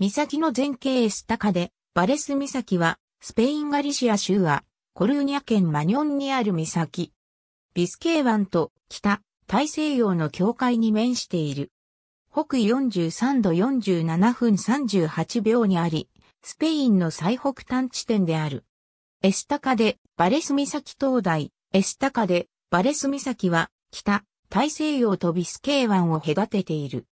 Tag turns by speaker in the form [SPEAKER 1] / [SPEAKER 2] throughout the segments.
[SPEAKER 1] 岬の前景エスタカで、バレス岬は、スペインガリシア州は、コルーニャ県マニョンにある岬。ビスケー湾と北、大西洋の境界に面している。北43度47分38秒にあり、スペインの最北端地点である。エスタカで、バレス岬灯台、エスタカで、バレス岬は、北、大西洋とビスケー湾を隔てている。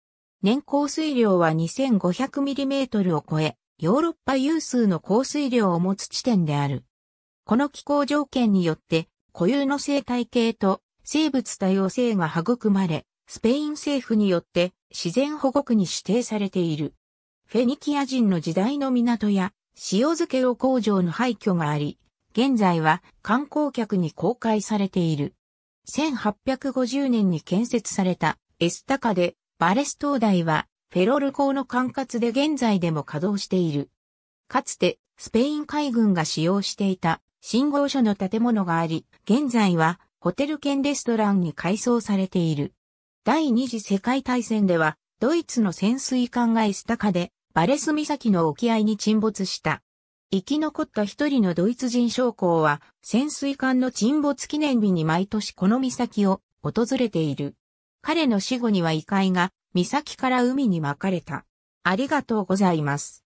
[SPEAKER 1] 年降水量は 2500mm を超え、ヨーロッパ有数の降水量を持つ地点である。この気候条件によって、固有の生態系と生物多様性が育まれ、スペイン政府によって自然保護区に指定されている。フェニキア人の時代の港や塩漬けを工場の廃墟があり、現在は観光客に公開されている。1850年に建設されたエスタカでバレス灯台は、フェロル港の管轄で現在でも稼働している。かつて、スペイン海軍が使用していた信号所の建物があり、現在はホテル兼レストランに改装されている。第二次世界大戦では、ドイツの潜水艦がエスタカで、バレス岬の沖合に沈没した。生き残った一人のドイツ人将校は、潜水艦の沈没記念日に毎年この岬を訪れている。彼の死後には遺骸が岬から海に巻かれた。ありがとうございます。